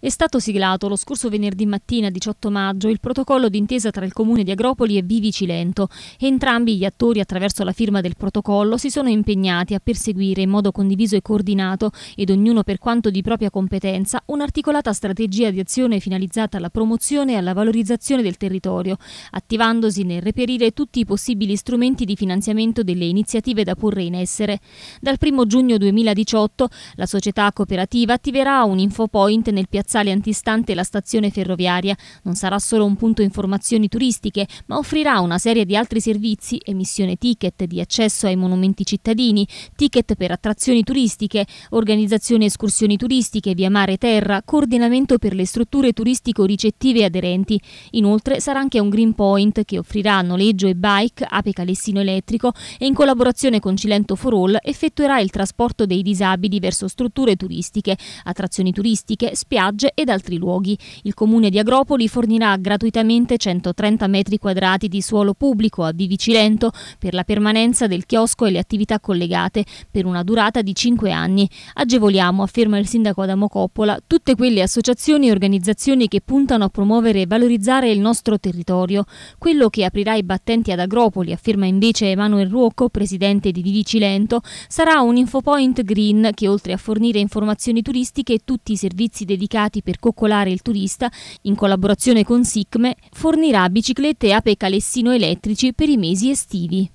È stato siglato lo scorso venerdì mattina 18 maggio il protocollo d'intesa tra il comune di Agropoli e Vivi Cilento. Entrambi gli attori attraverso la firma del protocollo si sono impegnati a perseguire in modo condiviso e coordinato ed ognuno per quanto di propria competenza un'articolata strategia di azione finalizzata alla promozione e alla valorizzazione del territorio, attivandosi nel reperire tutti i possibili strumenti di finanziamento delle iniziative da porre in essere. Dal 1 giugno 2018 la società cooperativa attiverà un infopoint nel piazzamento piazzale antistante la stazione ferroviaria. Non sarà solo un punto informazioni turistiche, ma offrirà una serie di altri servizi, emissione ticket di accesso ai monumenti cittadini, ticket per attrazioni turistiche, organizzazione escursioni turistiche via mare e terra, coordinamento per le strutture turistico-ricettive aderenti. Inoltre sarà anche un Green Point che offrirà noleggio e bike, ape calessino elettrico e in collaborazione con Cilento for All effettuerà il trasporto dei disabili verso strutture turistiche, attrazioni turistiche, spiagge spiagge ed altri luoghi. Il comune di Agropoli fornirà gratuitamente 130 metri quadrati di suolo pubblico a Bivicilento per la permanenza del chiosco e le attività collegate per una durata di 5 anni. Agevoliamo, afferma il sindaco Adamo Coppola, tutte quelle associazioni e organizzazioni che puntano a promuovere e valorizzare il nostro territorio. Quello che aprirà i battenti ad Agropoli, afferma invece Emanuele Ruocco, presidente di Bivicilento, sarà un infopoint green che oltre a fornire informazioni turistiche e tutti i servizi dedicati progettati per coccolare il turista, in collaborazione con SICME, fornirà biciclette e ape elettrici per i mesi estivi.